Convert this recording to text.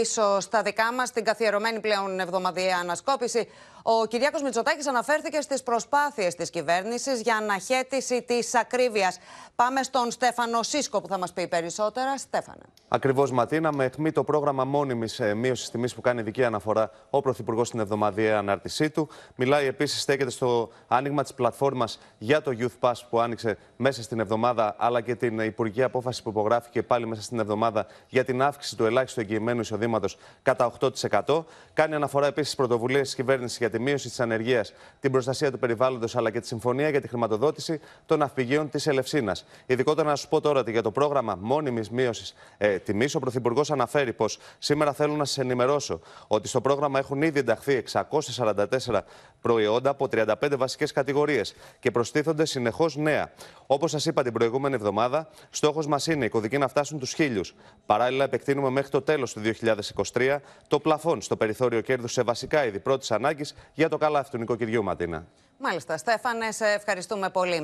Πίσω στα δικά μας, την καθιερωμένη πλέον εβδομαδιαία ανασκόπηση, ο Κυριάκος Μητσοτάκης αναφέρθηκε στις προσπάθειες της κυβέρνησης για αναχέτηση της ακρίβειας. Πάμε στον Στέφανο Σίσκο που θα μας πει περισσότερα. Στέφανα. Ακριβώς, Ματίνα, με αιχμή το πρόγραμμα μόνιμης ε, μείωσης τιμής που κάνει ειδική αναφορά ο Πρωθυπουργός στην εβδομαδιαία ανάρτησή του. Μιλάει επίσης, στέκεται στο άνοιγμα της πλατφόρμας για το Youth Pass που άνοιξε μέσα στην εβδομάδα, αλλά και την υπουργική απόφασης που υπογράφηκε πάλι μέσα στην εβδομάδα για την αύξηση του ελάχιστου εγγυημένου εισοδήματος εισοδήματος κατά 8%. Κάνει αναφορά επίσης στις πρωτοβουλίες της κυβέρνησης για τη μείωση της ανεργίας, την προστασία του περιβάλλοντος αλλά και τη συμφωνία για τη χρηματοδότηση των ναυπηγείων της Ελευσίνας. Ειδικότερα να σα πω τώρα ότι για το πρόγραμμα μόνιμης μείωσης ε, τιμής, ο Πρωθυπουργός αναφέρει πως σήμερα θέλω να σας ενημερώσω ότι στο πρόγραμμα έχουν ήδη ενταχθεί 644 προϊόντα από 35 βασικές κατηγορίες και προστίθονται συνεχώς νέα. Όπως σας είπα την προηγούμενη εβδομάδα, στόχος μας είναι οι κωδικοί να φτάσουν τους χίλιους. Παράλληλα, επεκτείνουμε μέχρι το τέλος του 2023 το πλαφόν στο περιθώριο κέρδους σε βασικά είδη πρώτης ανάγκης για το καλάθι του νοικοκυριού, Ματίνα. Μάλιστα. Στέφανε, ευχαριστούμε πολύ.